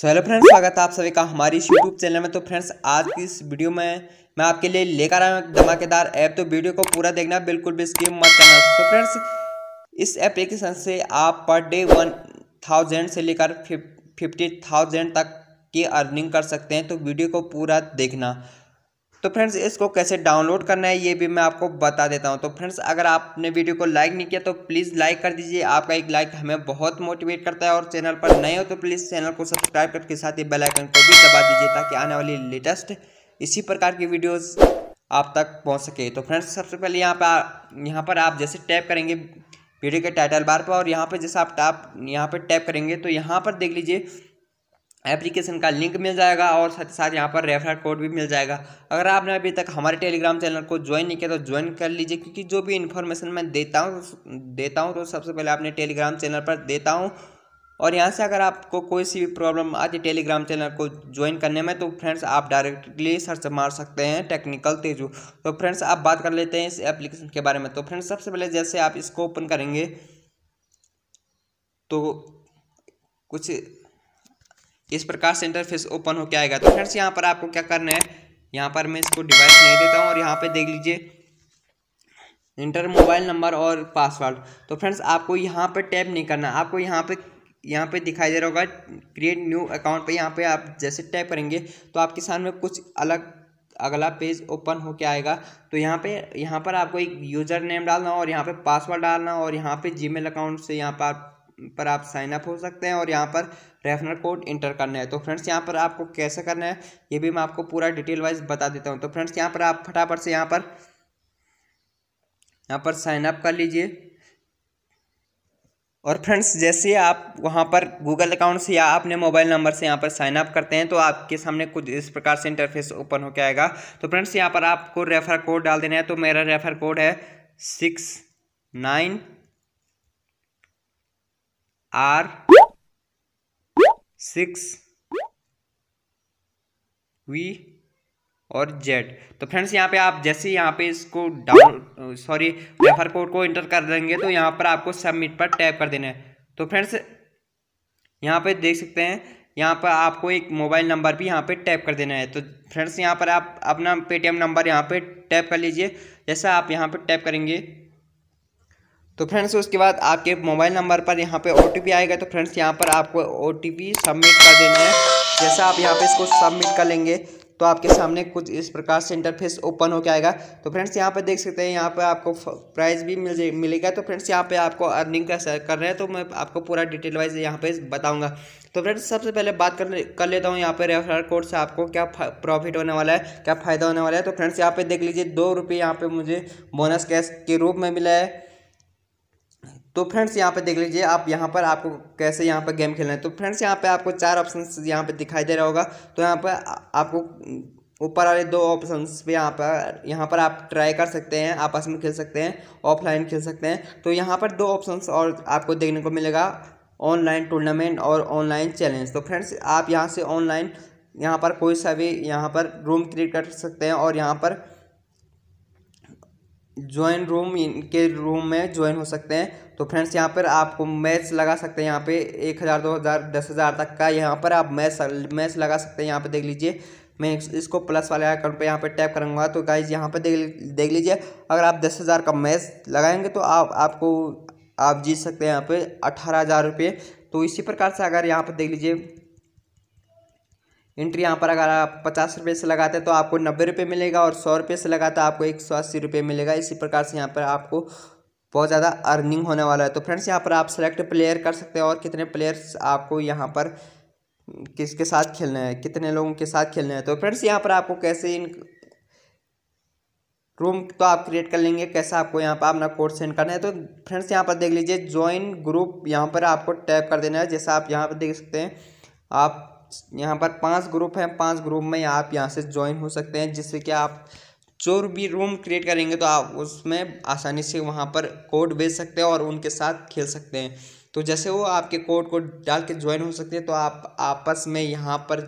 so hello friends स्वागत है आप सभी का हमारी यूट्यूब चैनल में तो फ्रेंड्स आज की इस वीडियो में मैं आपके लिए लेकर आया हूँ धमाकेदार ऐप तो वीडियो को पूरा देखना बिल्कुल भी स्कीम मत करना तो फ्रेंड्स इस एप्लीकेशन से आप पर डे वन थाउजेंड से लेकर फिफ्टी थाउजेंड तक की अर्निंग कर सकते हैं तो वीडियो को पूरा देखना तो फ्रेंड्स इसको कैसे डाउनलोड करना है ये भी मैं आपको बता देता हूँ तो फ्रेंड्स अगर आपने वीडियो को लाइक नहीं किया तो प्लीज़ लाइक कर दीजिए आपका एक लाइक हमें बहुत मोटिवेट करता है और चैनल पर नए हो तो प्लीज़ चैनल को सब्सक्राइब करके साथ ही बेल आइकन को भी दबा दीजिए ताकि आने वाली लेटेस्ट इसी प्रकार की वीडियोज़ आप तक पहुँच सके तो फ्रेंड्स सबसे पहले यहाँ पर यहाँ पर आप जैसे टैप करेंगे वीडियो के टाइटल बार पर और यहाँ पर जैसे आप टाप यहाँ पर टैप करेंगे तो यहाँ पर देख लीजिए एप्लीकेशन का लिंक मिल जाएगा और साथ ही साथ यहाँ पर रेफरल कोड भी मिल जाएगा अगर आपने अभी तक हमारे टेलीग्राम चैनल को ज्वाइन नहीं किया तो ज्वाइन कर लीजिए क्योंकि जो भी इन्फॉर्मेशन मैं देता हूँ देता हूँ तो सबसे पहले आपने टेलीग्राम चैनल पर देता हूँ और यहाँ से अगर आपको कोई सी भी प्रॉब्लम आती टेलीग्राम चैनल को ज्वाइन करने में तो फ्रेंड्स आप डायरेक्टली सर्च मार सकते हैं टेक्निकल तेजू तो फ्रेंड्स आप बात कर लेते हैं इस एप्लीकेशन के बारे में तो फ्रेंड्स सबसे पहले जैसे आप इसको ओपन करेंगे तो कुछ इस प्रकार से इंटरफेस ओपन होकर आएगा तो फ्रेंड्स यहाँ पर आपको क्या करना है यहाँ पर मैं इसको डिवाइस नहीं देता हूँ और यहाँ पे देख लीजिए इंटर मोबाइल नंबर और पासवर्ड तो फ्रेंड्स आपको यहाँ पे टैप नहीं करना आपको यहाँ पे यहाँ पे दिखाई दे रहा होगा क्रिएट न्यू अकाउंट पे यहाँ पे आप जैसे टैप करेंगे तो आपके सामने कुछ अलग अगला पेज ओपन होके आएगा तो यहाँ पे यहाँ पर आपको एक यूज़र नेम डालना और यहाँ पे पासवर्ड डालना और यहाँ पे जीमेल अकाउंट से यहाँ पर आप पर आप साइन अप हो सकते हैं और यहाँ पर रेफरल कोड इंटर करना है तो फ्रेंड्स यहाँ पर आपको कैसे करना है ये भी मैं आपको पूरा डिटेल वाइज बता देता हूँ तो फ्रेंड्स यहाँ पर आप फटाफट से यहाँ पर यहाँ पर साइन अप कर लीजिए और फ्रेंड्स जैसे आप वहाँ पर गूगल अकाउंट से या अपने मोबाइल नंबर से यहाँ पर साइन अप करते हैं तो आपके सामने कुछ इस प्रकार से इंटरफेस ओपन होकर आएगा तो फ्रेंड्स यहाँ पर आपको रेफर कोड डाल देना है तो मेरा रेफर कोड है six nine R six V और जेड तो फ्रेंड्स यहाँ पे आप जैसे यहाँ पे इसको डाउन सॉरी रेफर कोड को इंटर कर देंगे तो यहाँ पर आपको सबमिट पर टैप कर देना है तो फ्रेंड्स यहाँ पे देख सकते हैं यहाँ पर आपको एक मोबाइल नंबर भी यहाँ पे टैप कर देना है तो फ्रेंड्स यहाँ पर आप अपना पेटीएम नंबर यहाँ पे टैप कर लीजिए जैसा आप यहाँ पे टैप करेंगे तो फ्रेंड्स उसके बाद आपके मोबाइल नंबर पर यहाँ पे ओ आएगा तो फ्रेंड्स यहाँ पर आपको ओ सबमिट कर देना है जैसा आप यहाँ पे इसको सबमिट कर लेंगे तो आपके सामने कुछ इस प्रकार से इंटरफेस ओपन हो के आएगा तो फ्रेंड्स यहाँ पर देख सकते हैं यहाँ पर आपको प्राइस भी मिल मिलेगा तो फ्रेंड्स यहाँ पे आपको अर्निंग का कर रहे हैं तो मैं आपको पूरा डिटेल वाइज यहाँ पे बताऊंगा तो फ्रेंड्स सबसे पहले बात कर कर लेता हूँ यहाँ पे रेफरल कोड से आपको क्या प्रॉफिट होने वाला है क्या फ़ायदा होने वाला है तो फ्रेंड्स यहाँ पर देख लीजिए दो रुपये यहाँ मुझे बोनस कैश के रूप में मिला है तो फ्रेंड्स यहाँ पे देख लीजिए आप यहाँ पर आपको कैसे यहाँ पर गेम खेलना है तो फ्रेंड्स यहाँ पे आपको चार ऑप्शन यहाँ पे दिखाई दे रहा होगा तो यहाँ पर आपको ऊपर वाले दो ऑप्शन पे यहाँ पर यहाँ पर आप ट्राई कर सकते हैं आपस में खेल सकते हैं ऑफलाइन खेल सकते हैं तो यहाँ पर दो ऑप्शन और आपको देखने को मिलेगा ऑनलाइन टूर्नामेंट और ऑनलाइन चैलेंज तो फ्रेंड्स आप यहाँ से ऑनलाइन यहाँ पर कोई सा भी यहाँ पर रूम क्रिएट कर सकते हैं और यहाँ पर ज्वाइन रूम इनके रूम में ज्वाइन हो सकते हैं तो फ्रेंड्स यहाँ पर आपको मैच लगा सकते हैं यहाँ पे एक हज़ार दो हज़ार दस हज़ार तक का यहाँ पर आप मैच मैच लगा सकते हैं यहाँ पे देख लीजिए मैं इसको प्लस वाले आइकन पे यहाँ पे टैप करूँगा तो गाइज यहाँ पे देख देख लीजिए अगर आप दस हज़ार का मैच लगाएंगे तो आप आपको आप जीत सकते हैं यहाँ पे अठारह हज़ार रुपये तो इसी प्रकार से अगर यहाँ पर देख लीजिए इंट्री यहाँ पर अगर आप पचास रुपये से लगाते हैं तो आपको नब्बे रुपये मिलेगा और सौ रुपये से लगाते आपको एक सौ अस्सी रुपये मिलेगा इसी प्रकार से यहाँ पर आपको बहुत ज़्यादा अर्निंग होने वाला है तो फ्रेंड्स यहाँ पर आप सेलेक्ट प्लेयर कर सकते हैं और कितने प्लेयर्स आपको यहाँ पर किसके साथ खेलना है कितने लोगों के साथ खेलना है तो फ्रेंड्स यहाँ पर आपको कैसे इन रूम तो आप क्रिएट कर लेंगे कैसे आपको यहाँ पर अपना कोड सेंड करना है तो फ्रेंड्स यहाँ पर देख लीजिए ज्वाइन ग्रुप यहाँ पर आपको टैप कर देना है जैसा आप यहाँ पर देख सकते हैं आप यहाँ पर पांच ग्रुप हैं पांच ग्रुप में आप यहाँ से ज्वाइन हो सकते हैं जिससे कि आप जो भी रूम क्रिएट करेंगे तो आप उसमें आसानी से वहाँ पर कोड भेज सकते हैं और उनके साथ खेल सकते हैं तो जैसे वो आपके कोड को डाल के ज्वाइन हो सकते हैं तो आप आपस में यहाँ पर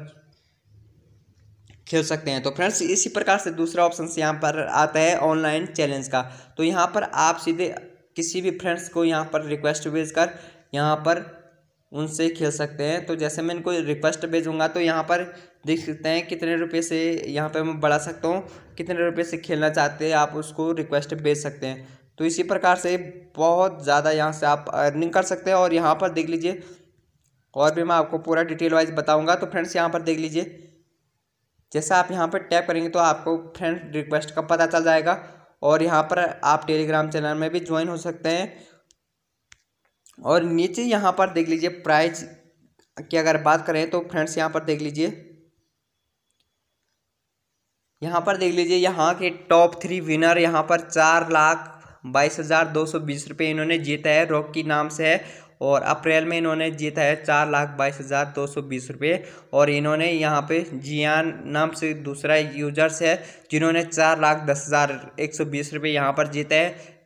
खेल सकते हैं तो फ्रेंड्स इसी प्रकार से दूसरा ऑप्शन यहाँ पर आता है ऑनलाइन चैलेंज का तो यहाँ पर आप सीधे किसी भी फ्रेंड्स को यहाँ पर रिक्वेस्ट भेज कर यहाँ पर उनसे खेल सकते हैं तो जैसे मैं इनको रिक्वेस्ट भेजूँगा तो यहाँ पर देख सकते हैं कितने रुपए से यहाँ पर मैं बढ़ा सकता हूँ कितने रुपए से खेलना चाहते हैं आप उसको रिक्वेस्ट भेज सकते हैं तो इसी प्रकार से बहुत ज़्यादा यहाँ से आप अर्निंग कर सकते हैं और यहाँ पर देख लीजिए और भी मैं आपको पूरा डिटेल वाइज बताऊँगा तो फ्रेंड्स यहाँ पर देख लीजिए जैसा आप यहाँ पर टैप करेंगे तो आपको फ्रेंड रिक्वेस्ट का पता चल जाएगा और यहाँ पर आप टेलीग्राम चैनल में भी ज्वाइन हो सकते हैं और नीचे यहाँ पर देख लीजिए प्राइज की अगर बात करें तो फ्रेंड्स यहाँ पर देख लीजिए यहाँ पर देख लीजिए यहाँ के टॉप थ्री विनर यहाँ पर चार लाख बाईस हज़ार दो सौ बीस रुपये इन्होंने जीता है रॉक की नाम से है और अप्रैल में इन्होंने जीता है चार लाख बाईस हज़ार दो सौ बीस रुपये और इन्होंने यहाँ पे जियान नाम से दूसरा यूजर्स है जिन्होंने चार लाख दस हज़ार एक सौ बीस रुपये यहाँ पर जीता है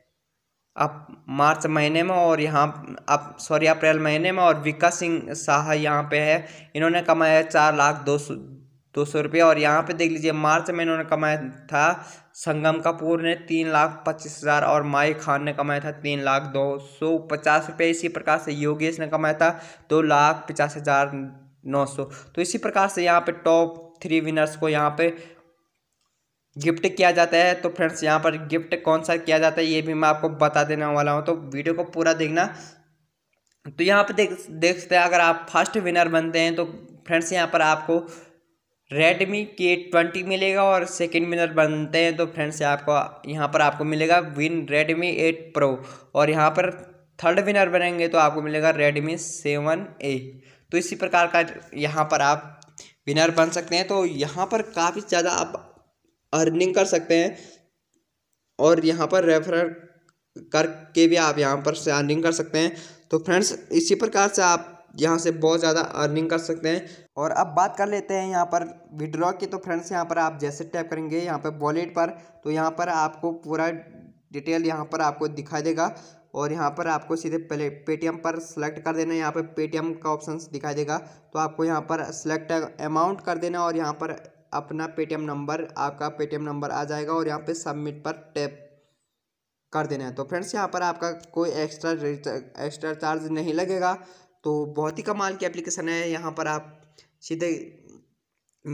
अब मार्च महीने में और यहाँ अब सॉरी अप्रैल महीने में और विका सिंह शाह यहाँ पे है इन्होंने कमाया है चार लाख दो सौ दो सौ रुपये और यहाँ पे देख लीजिए मार्च में इन्होंने कमाया था संगम कपूर ने तीन लाख पच्चीस हज़ार और माई खान ने कमाया था तीन लाख दो सौ पचास रुपये इसी प्रकार से योगेश ने कमाया था दो लाख पचास हज़ार नौ सौ तो इसी प्रकार से यहाँ पे टॉप थ्री विनर्स को यहाँ पे गिफ्ट किया जाता है तो फ्रेंड्स यहाँ पर गिफ्ट कौन सा किया जाता है ये भी मैं आपको बता देने वाला हूँ तो वीडियो को पूरा देखना तो यहाँ पर देख देख सकते हैं अगर आप फर्स्ट विनर बनते हैं तो फ्रेंड्स यहाँ पर आपको रेडमी के ट्वेंटी मिलेगा और सेकेंड विनर बनते हैं तो फ्रेंड्स आपको यहाँ पर आपको मिलेगा विन रेडमी एट प्रो और यहाँ पर थर्ड विनर बनेंगे तो आपको मिलेगा रेडमी सेवन ए तो इसी प्रकार का यहाँ पर आप विनर बन सकते हैं तो यहाँ पर काफ़ी ज़्यादा आप अर्निंग कर सकते हैं और यहाँ पर रेफर करके भी आप यहाँ पर से अर्निंग कर सकते हैं तो फ्रेंड्स इसी प्रकार से आप यहाँ से बहुत ज़्यादा अर्निंग कर सकते हैं और अब बात कर लेते हैं यहाँ पर विड्रॉ की तो फ्रेंड्स यहाँ पर आप जैसे टैप करेंगे यहाँ पर वॉलेट पर तो यहाँ पर आपको पूरा डिटेल यहाँ पर आपको दिखाई देगा और यहाँ पर आपको सीधे पहले पेटीएम पर सेलेक्ट कर देना है यहाँ पर पेटीएम का ऑप्शन दिखाई देगा तो आपको यहाँ पर सिलेक्ट अमाउंट कर देना और यहाँ पर अपना पेटीएम नंबर आपका पेटीएम नंबर आ जाएगा और यहाँ पे सबमिट पर टैप कर देना है तो फ्रेंड्स यहाँ पर आपका कोई एक्स्ट्रा एक्स्ट्रा चार्ज नहीं लगेगा तो बहुत ही कमाल की एप्लीकेशन है यहाँ पर आप सीधे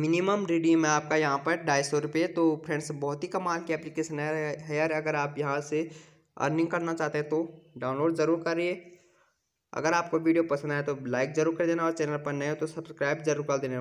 मिनिमम रिडीम है आपका यहाँ पर ढाई सौ रुपये तो फ्रेंड्स बहुत ही कमाल की एप्लीकेशन है हेयर अगर आप यहाँ से अर्निंग करना चाहते हैं तो डाउनलोड ज़रूर करिए अगर आपको वीडियो पसंद आए तो लाइक ज़रूर कर देना और चैनल पर नए हो तो सब्सक्राइब जरूर कर देना